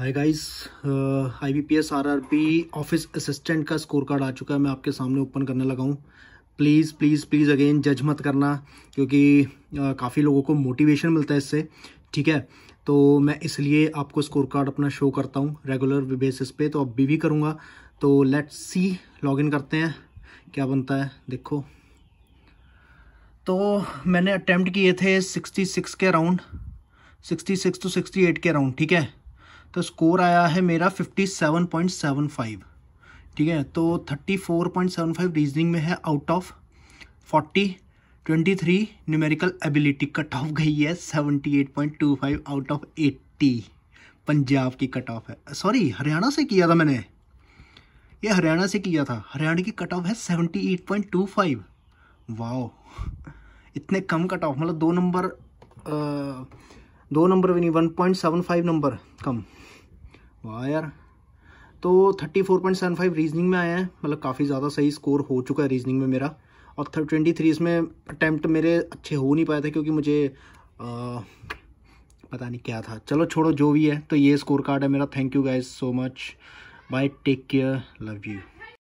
hi guys I B P S R R P office assistant का score card आ चुका है मैं आपके सामने ओपन करने लगा हूँ प्लीज़ प्लीज़ प्लीज़ अगेन जज मत करना क्योंकि uh, काफ़ी लोगों को मोटिवेशन मिलता है इससे ठीक है तो मैं इसलिए आपको स्कोर कार्ड अपना शो करता हूँ रेगुलर बेसिस पे तो अब भी करूँगा तो लेट्स सी लॉगिन करते हैं क्या बनता है देखो तो मैंने अटैम्प्ट किए थे सिक्स के अराउंड सिक्स टू एट के अराउंड ठीक है तो स्कोर आया है मेरा fifty seven point seven five ठीक है तो thirty four point seven five reasoning में है out of forty twenty three numerical ability cut off गई है seventy eight point two five out of eighty Punjab की कट ऑफ है सॉरी हरियाणा से किया था मैंने ये हरियाणा से किया था हरियाणा की कट ऑफ है seventy eight point two five वाह इतने कम कट ऑफ मतलब दो नंबर दो नंबर भी नहीं one point seven five number कम वाह यार तो 34.75 रीजनिंग में आया है मतलब काफ़ी ज़्यादा सही स्कोर हो चुका है रीजनिंग में मेरा और ट्वेंटी थ्री इसमें अटैम्प्ट मेरे अच्छे हो नहीं पाए थे क्योंकि मुझे आ, पता नहीं क्या था चलो छोड़ो जो भी है तो ये स्कोर कार्ड है मेरा thank you guys so much bye take care love you